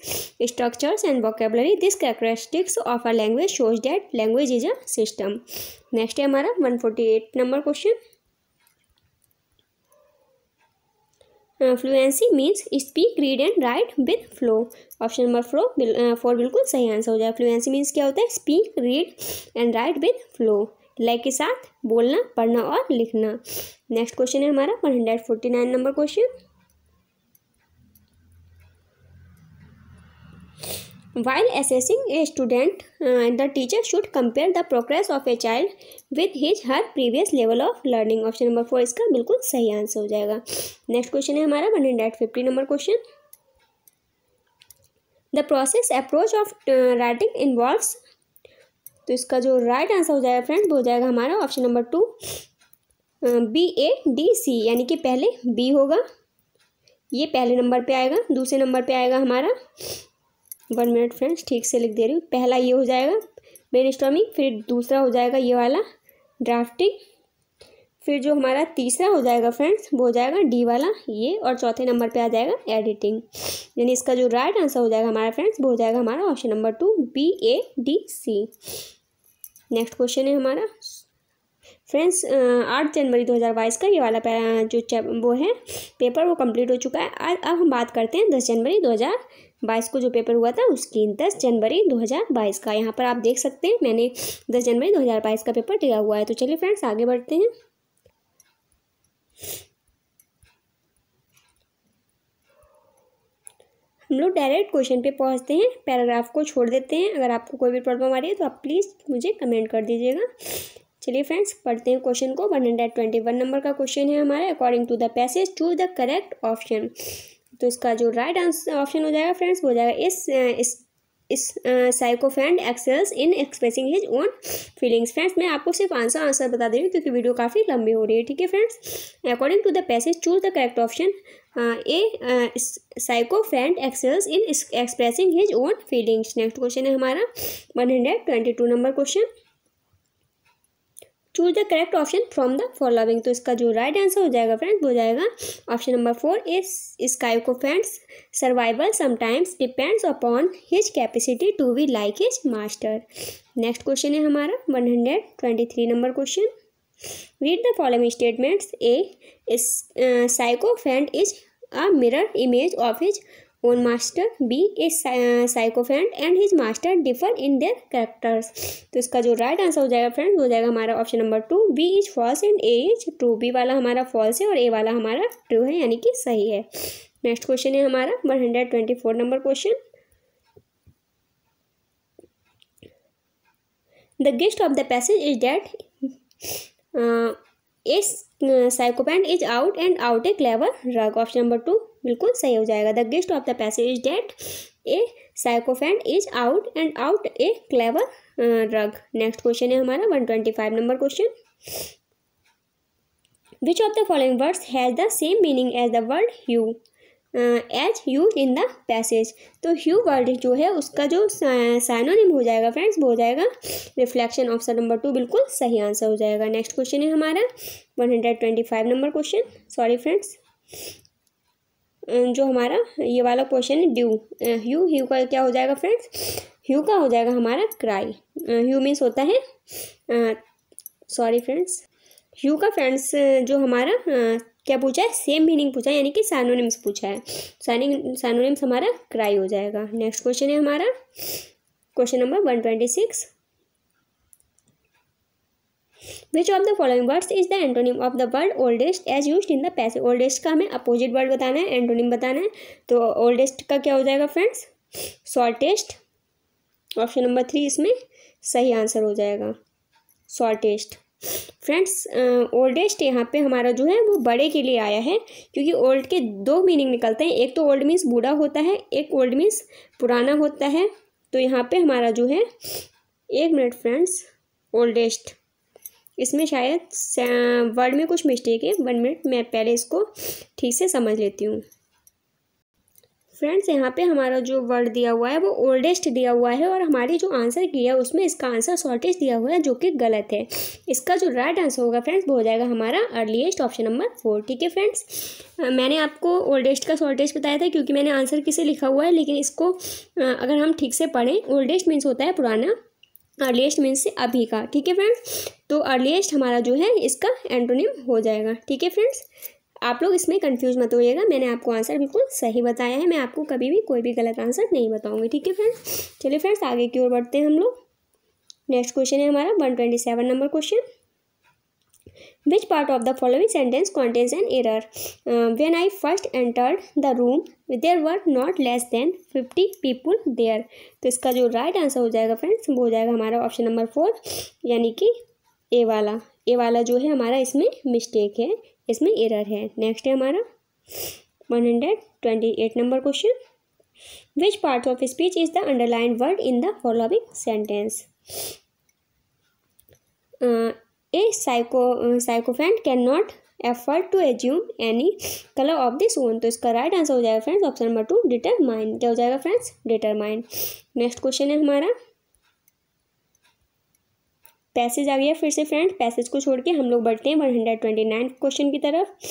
structures and vocabulary this characteristics of a language shows that language is a system next है हमारा one forty eight number question fluency means speak read and write with flow option number flow four बिल्कुल सही answer हो जाए fluency means क्या होता है speak read and write with flow like के साथ बोलना पढ़ना और लिखना नेक्स्ट क्वेश्चन है हमारा one hundred forty nine number question While assessing a student, uh, the teacher should compare the progress of a child with his her previous level of learning. Option number four इसका बिल्कुल सही answer हो जाएगा next question है हमारा one hundred fifty number question the process approach of writing involves तो इसका जो राइट आंसर हो जाएगा फ्रेंड वो हो जाएगा हमारा option number two B A D C यानी कि पहले बी होगा ये पहले नंबर पे आएगा दूसरे नंबर पे आएगा हमारा वन मिनट फ्रेंड्स ठीक से लिख दे रही हूँ पहला ये हो जाएगा ब्रेन फिर दूसरा हो जाएगा ये वाला ड्राफ्टिंग फिर जो हमारा तीसरा हो जाएगा फ्रेंड्स वो हो जाएगा डी वाला ये और चौथे नंबर पे आ जाएगा एडिटिंग यानी इसका जो राइट आंसर हो जाएगा हमारा फ्रेंड्स वो हो जाएगा हमारा option number two B A D C next question है हमारा फ्रेंड्स आठ जनवरी 2022 का ये वाला जो वो है पेपर वो कंप्लीट हो चुका है अब हम बात करते हैं दस जनवरी हज़ार बाईस को जो पेपर हुआ था उसकी दस जनवरी 2022 का यहाँ पर आप देख सकते हैं मैंने दस जनवरी 2022 का पेपर दिया हुआ है तो चलिए फ्रेंड्स आगे बढ़ते हैं हम लोग डायरेक्ट क्वेश्चन पे पहुँचते हैं पैराग्राफ को छोड़ देते हैं अगर आपको कोई भी प्रॉब्लम आ रही है तो आप प्लीज़ मुझे कमेंट कर दीजिएगा चलिए फ्रेंड्स पढ़ते हैं क्वेश्चन को one hundred twenty one number का क्वेश्चन है हमारे according to the passage to the correct option तो इसका जो राइट आंसर ऑप्शन हो जाएगा फ्रेंड्स वो हो जाएगा इस इस इस sycophant excels in expressing his own feelings friends मैं आपको सिर्फ आंसर आंसर बता दे रही हूँ क्योंकि वीडियो काफ़ी लंबी हो रही है ठीक है friends according to the passage choose the correct option a sycophant excels in expressing his own feelings next question है हमारा one hundred twenty two number question choose the correct option from the following तो इसका जो right answer हो जाएगा friends वो जाएगा option number four is स्काई को friends survival sometimes depends upon his capacity to be like his master next question है हमारा one hundred twenty three number question read the following statements A is uh, is a mirror image of his own master b is sycophant uh, and his master differ in their characters तो इसका जो right answer हो जाएगा friend हो जाएगा हमारा option number two B is false and A is true B वाला हमारा फॉल्स है और ए वाला हमारा ट्रू है यानी कि सही है नेक्स्ट क्वेश्चन है हमारा one hundred twenty four number question the gist of the passage is that its sycophant is out and out a clever drug option number two बिल्कुल सही हो जाएगा the gist of the passage is that a sycophant is out and out a clever drug next question है हमारा one twenty five number question which of the following words has the same meaning as the word you as you in the passage तो hue word जो है उसका जो synonym हो जाएगा friends वो हो जाएगा रिफ्लेक्शन ऑप्शन नंबर टू बिल्कुल सही आंसर हो जाएगा नेक्स्ट क्वेश्चन है हमारा one hundred twenty five number question sorry friends जो हमारा ये वाला क्वेश्चन है ड्यू ह्यू ह्यू का क्या हो जाएगा फ्रेंड्स ह्यू का हो जाएगा हमारा क्राई ह्यू मीन्स होता है सॉरी फ्रेंड्स ह्यू का फ्रेंड्स जो हमारा क्या पूछा है सेम मीनिंग पूछा है यानी कि सैनोनिम्स पूछा है सैनोनिम्स हमारा क्राई हो जाएगा नेक्स्ट क्वेश्चन है हमारा question number one twenty six which of the following words is the antonym of the word oldest as use in the passage oldest का हमें अपोजिट वर्ड बताना है एंटोनिम बताना है तो ओल्डेस्ट का क्या हो जाएगा friends saltest option number three इसमें सही आंसर हो जाएगा सॉल्टेस्ट फ्रेंड्स ओल्डेस्ट तो यहाँ पे हमारा जो है वो बड़े के लिए आया है क्योंकि ओल्ड के दो मीनिंग निकलते हैं एक तो ओल्ड मीन्स बूढ़ा होता है एक ओल्ड मीन्स पुराना होता है तो यहाँ पे हमारा जो है एक मिनट फ्रेंड्स ओल्डेस्ट इसमें शायद वर्ड में कुछ मिस्टेक है वन मिनट मैं पहले इसको ठीक से समझ लेती हूँ फ्रेंड्स यहाँ पे हमारा जो वर्ड दिया हुआ है वो ओल्डेस्ट दिया हुआ है और हमारी जो आंसर की है उसमें इसका आंसर शॉर्टेस्ट दिया हुआ है जो कि गलत है इसका जो राइट आंसर होगा फ्रेंड्स वो हो जाएगा हमारा अर्लीस्ट ऑप्शन नंबर फोर ठीक है फ्रेंड्स मैंने आपको ओल्डेस्ट का शॉर्टेस्ट बताया था क्योंकि मैंने आंसर किसे लिखा हुआ है लेकिन इसको अगर हम ठीक से पढ़ें ओल्डेस्ट मीन्स होता है पुराना अर्लीस्ट मीन्स से अभी का ठीक है फ्रेंड्स तो अर्लीस्ट हमारा जो है इसका एंटोनियम हो जाएगा ठीक है फ्रेंड्स आप लोग इसमें कन्फ्यूज मत होइएगा मैंने आपको आंसर बिल्कुल सही बताया है मैं आपको कभी भी कोई भी गलत आंसर नहीं बताऊंगी ठीक है फ्रेंड्स चलिए फ्रेंड्स आगे की ओर बढ़ते हैं हम लोग नेक्स्ट क्वेश्चन है हमारा one twenty seven number question which part of the following sentence contains and error when I first entered the room with there were not less than fifty people there तो इसका जो right right answer हो जाएगा friends वो हो जाएगा हमारा option number four यानी कि ए वाला ए वाला जो है हमारा इसमें मिस्टेक है इसमें एरर है नेक्स्ट है हमारा one hundred twenty eight number question which part of speech is the underline word in the following sentence psycho sycophant can not effort to assume any colour of this one uh, uh, तो इसका right answer हो जाएगा friends option number two determine क्या हो जाएगा friends determine next question है हमारा passage आ गया फिर से फ्रेंड पैसेज को छोड़ के हम लोग बढ़ते हैं one hundred twenty nine question की तरफ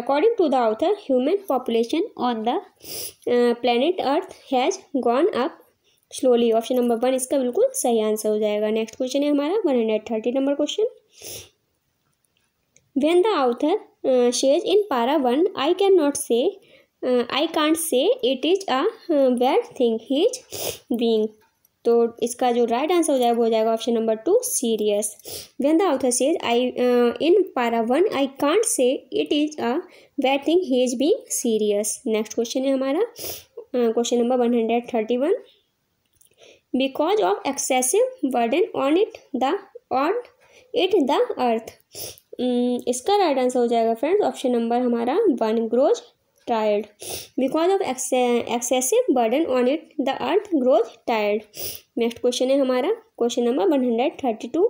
according to the author human population on the uh, earth has gone up slowly option number one इसका बिल्कुल सही आंसर हो जाएगा नेक्स्ट क्वेश्चन है हमारा one hundred thirty number question when the author says in para one I can not say I can't say it is a weird thing he is being तो इसका जो राइट आंसर हो जाएगा वो हो जाएगा option number two serious when the author says I in para one I can't say it is a weird thing he is being serious next question है हमारा question number one hundred thirty one because of excessive burden on it the on it the earth इसका right answer हो जाएगा friends option number हमारा one grows tired. Because of excessive burden on it the earth growth tired next question है हमारा question number one hundred thirty two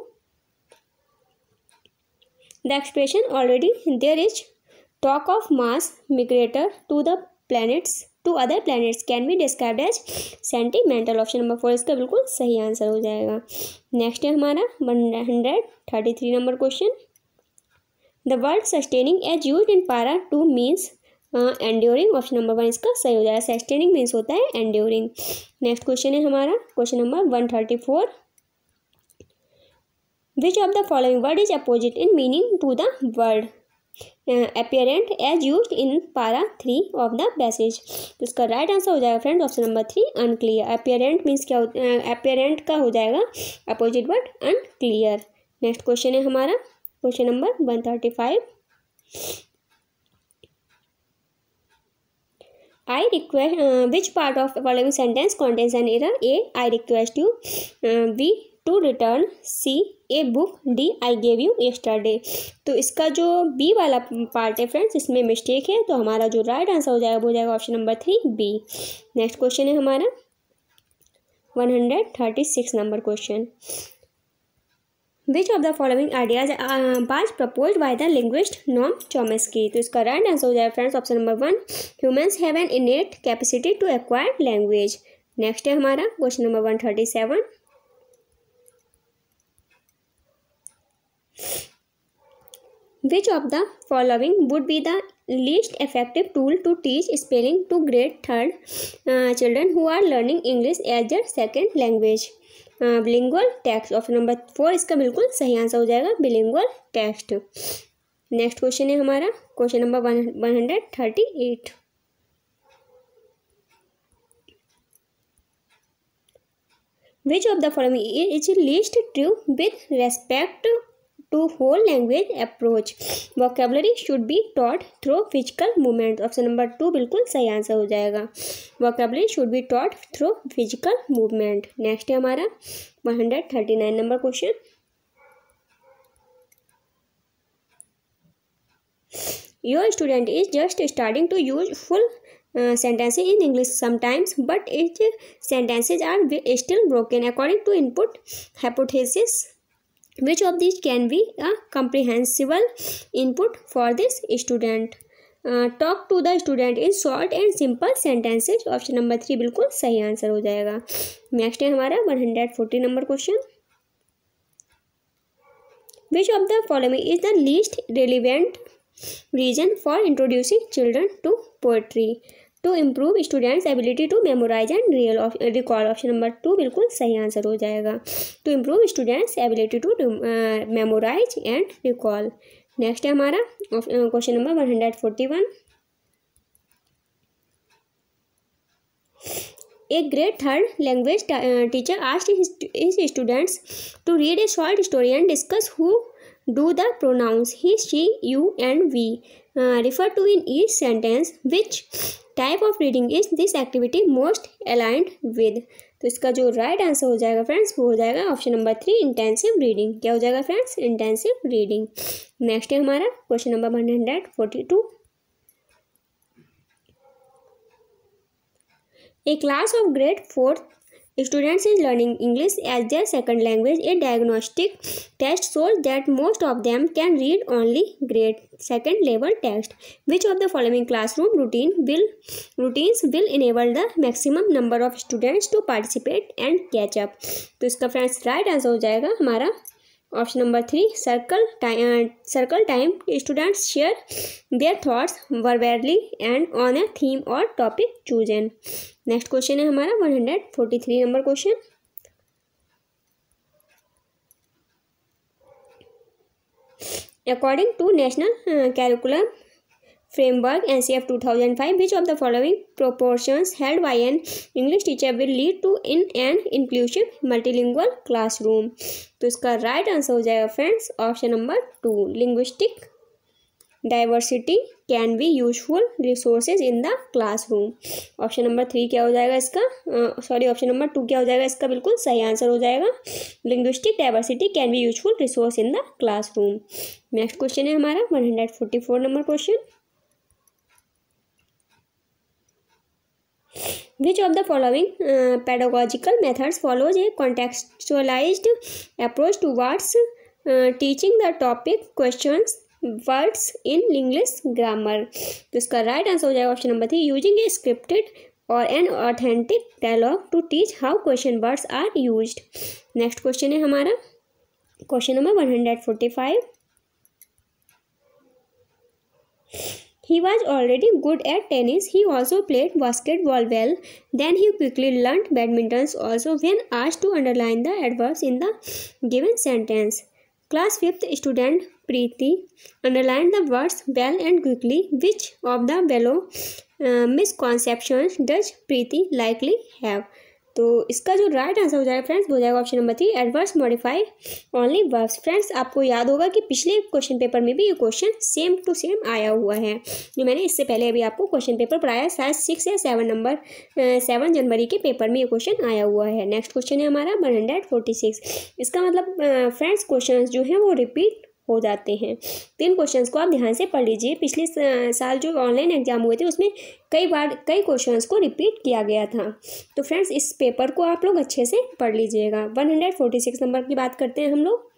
the expression already there is talk of mass migrator to the planets to other planets can be describe as sentimental option number four इसका बिल्कुल सही answer हो जाएगा next है हमारा one hundred thirty three number question the word sustaining as use in para two means enduring option number one इसका सही हो जाएगा सस्टेनिंग मीन्स होता है एंड्योरिंग नेक्स्ट क्वेश्चन है हमारा question number one thirty four which of the following word is opposite in meaning to the word apparent as use in para three of the passage तो इसका right answer हो जाएगा friend option number three unclear apparent means क्या apparent uh, का हो जाएगा opposite word unclear next question है हमारा question number one thirty five I request uh, which part of following sentence contains an error? A. I request you. Uh, B. To return. C. A book. D. I gave you yesterday. तो इसका जो B वाला part है friends इसमें mistake है तो हमारा जो right answer हो जाएगा वो हो जाएगा option number three B. Next question है हमारा one hundred thirty six number question which of the following ideas was propose by the linguist Noam Chomsky की तो इसका राइट आंसर हो जाएगा friends option number one humans have an innate capacity to acquire language next है हमारा question number one thirty seven which of the following would be the least effective tool to teach spelling to grade third children who are learning English as a second language bilingual text option number four इसका बिल्कुल सही answer हो जाएगा बिलिंगुअल text next question है हमारा question number one one hundred thirty eight which of the following is least true with respect to whole language approach vocabulary should be taught through physical movement option number two बिल्कुल सही answer हो जाएगा vocabulary should be taught through physical movement next है हमारा one hundred thirty nine number question your student is just starting to use full sentences in english sometimes but its sentences are still broken according to input hypothesis which of these can be a comprehensible input for this student uh, talk to the student in short and simple sentences option number three बिल्कुल सही answer हो जाएगा next है हमारा one hundred forty number question which of the following is the least relevant reason for introducing children to poetry to improve students ability to memorise and real recall option number two बिल्कुल सही answer हो जाएगा to improve students ability to memorise and recall next है हमारा question number one hundred forty one a great third language teacher asked his, students to read a short story and discuss who do the pronouns he he, you and we refer uh, to in each sentence which type of reading is this activity most aligned with तो इसका जो right right answer हो जाएगा friends वो हो जाएगा option number three intensive reading क्या हो जाएगा फ्रेंड्स इंटेंसिव रीडिंग नेक्स्ट है हमारा question number one hundred forty two a class of grade fourth students is learning english as their second language a diagnostic test shows that most of them can read only grade second level text which of the following classroom routine will routines will enable the maximum number of students to participate and catch up तो इसका friends right answer हो जाएगा हमारा option number three circle time circle time students share their thoughts verbally and on a theme और topic choose an next question है हमारा one hundred forty three number question according to national curriculum framework ncf 2005 which of the following proportions held by an english teacher will lead to in an inclusive multilingual classroom तो इसका right answer हो जाएगा friends option number two linguistic diversity can be useful resources in the classroom option number three क्या हो जाएगा इसका sorry option number two क्या हो जाएगा इसका बिल्कुल सही आंसर हो जाएगा linguistic diversity can be useful resource in the classroom next question है हमारा one hundred forty four number question which of the following pedagogical methods follows a contextualized approach towards teaching the topic question words in English grammar तो इसका right answer हो जाएगा option number three using a scripted और an authentic dialogue to teach how question words are use next question है हमारा question number one hundred forty five He was already good at tennis. He also played basketball well. Then he quickly learnt badminton also when asked to underline the adverbs in the given sentence. Class 5th student Preeti underlined the words well and quickly. Which of the below uh, misconceptions does Preeti likely have? तो इसका जो right answer हो जाएगा friends हो जाएगा option number three adverbs modify only verbs friends आपको याद होगा कि पिछले क्वेश्चन पेपर में भी ये क्वेश्चन सेम टू सेम आया हुआ है जो मैंने इससे पहले अभी आपको क्वेश्चन पेपर पढ़ाया शायद सिक्स या सेवन नंबर सेवन जनवरी के पेपर में ये क्वेश्चन आया हुआ है नेक्स्ट क्वेश्चन है हमारा वन हंड्रेड फोर्टी सिक्स इसका मतलब फ्रेंड्स क्वेश्चन जो है वो रिपीट हो जाते हैं तीन क्वेश्चंस को आप ध्यान से पढ़ लीजिए पिछले साल जो ऑनलाइन एग्जाम हुए थे उसमें कई बार कई क्वेश्चंस को रिपीट किया गया था तो फ्रेंड्स इस पेपर को आप लोग अच्छे से पढ़ लीजिएगा one hundred forty six number की बात करते हैं हम लोग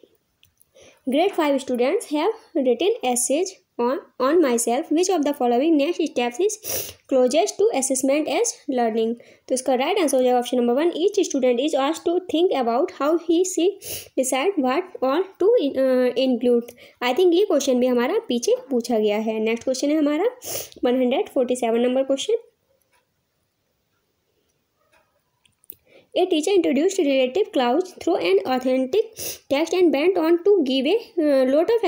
grade five students have written essays on, on myself which of the following next steps is closest to assessment as learning to इसका राइट आंसर हो जाएगा option number one each student is ask to think about how he she decide what और to include I think ये question भी हमारा पीछे पूछा गया है नेक्स्ट क्वेश्चन है हमारा one hundred forty seven number question A teacher introduced relative clause through an authentic text and went on to give a uh, lot of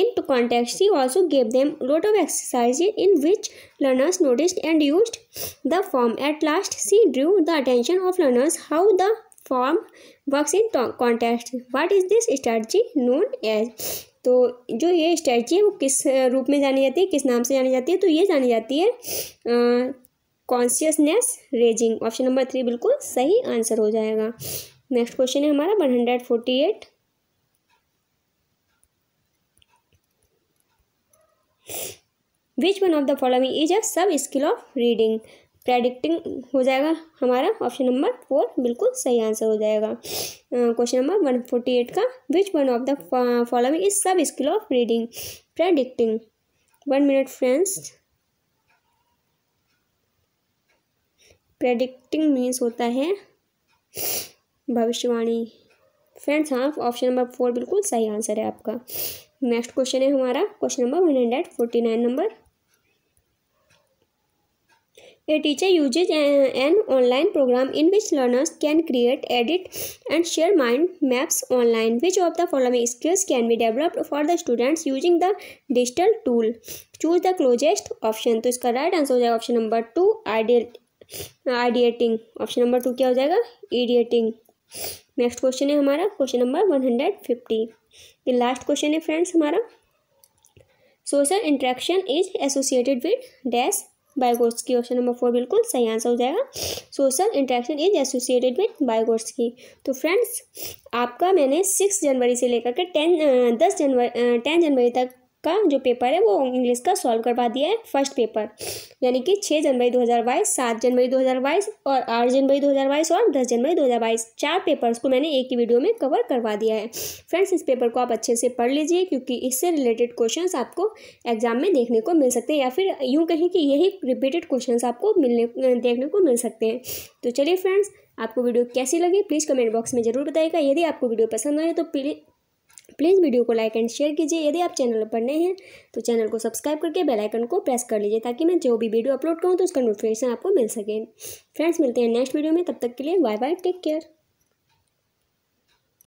In context, she also gave them lot of exercises in which learners noticed and used the form. At last, she drew the attention of learners how the form works in context. What is this strategy known as? तो जो ये स्ट्रैटी है वो किस रूप में जानी जाती है किस नाम से जानी जाती है तो ये जानी जाती है consciousness raising option number three बिल्कुल सही आंसर हो जाएगा नेक्स्ट क्वेश्चन है हमारा one hundred forty eight which one of the following is a sub skill of reading predicting हो जाएगा हमारा ऑप्शन नंबर फोर बिल्कुल सही आंसर हो जाएगा question number one forty eight का which one of the following is sub skill of reading predicting one minute friends predicting means होता है भविष्यवाणी फ्रेंड्स हाँ ऑप्शन नंबर फोर बिल्कुल सही आंसर है आपका नेक्स्ट क्वेश्चन है हमारा question number one hundred forty nine number a teacher uses an online program in which learners can create edit and share mind maps online which of the following skills can be developed for the students using the digital tool choose the closest option तो इसका right answer हो जाएगा option number two idea ideating option number two क्या हो जाएगा ideating next question है हमारा question number one hundred fifty ये लास्ट क्वेश्चन है फ्रेंड्स हमारा social interaction is associated with dash बायोगोर्स की ऑप्शन नंबर फोर बिल्कुल सही आंसर हो जाएगा social interaction is associated with बायोगोर्स की तो फ्रेंड्स आपका मैंने सिक्स जनवरी से लेकर के टेन दस जनवरी टेन जनवरी तक का जो पेपर है वो इंग्लिश का सॉल्व करवा दिया है फर्स्ट पेपर यानी कि छः जनवरी दो हज़ार बाईस सात जनवरी दो हज़ार बाईस और आठ जनवरी दो हज़ार बाईस और दस जनवरी दो हज़ार बाईस चार पेपर्स को मैंने एक ही वीडियो में कवर करवा दिया है फ्रेंड्स इस पेपर को आप अच्छे से पढ़ लीजिए क्योंकि इससे रिलेटेड क्वेश्चन आपको एग्जाम में देखने को मिल सकते हैं या फिर यूँ कहें कि यही रिपीटेड क्वेश्चन आपको मिलने देखने को मिल सकते हैं तो चलिए फ्रेंड्स आपको वीडियो कैसी लगी प्लीज़ कमेंट बॉक्स में ज़रूर बताएगा यदि आपको वीडियो पसंद आए तो प्लीज़ वीडियो को लाइक एंड शेयर कीजिए यदि आप चैनल पर नए हैं तो चैनल को सब्सक्राइब करके बेल आइकन को प्रेस कर लीजिए ताकि मैं जो भी वीडियो अपलोड करूँ तो उसका नोटिफिकेशन आपको मिल सके फ्रेंड्स मिलते हैं नेक्स्ट वीडियो में तब तक के लिए बाय बाय टेक केयर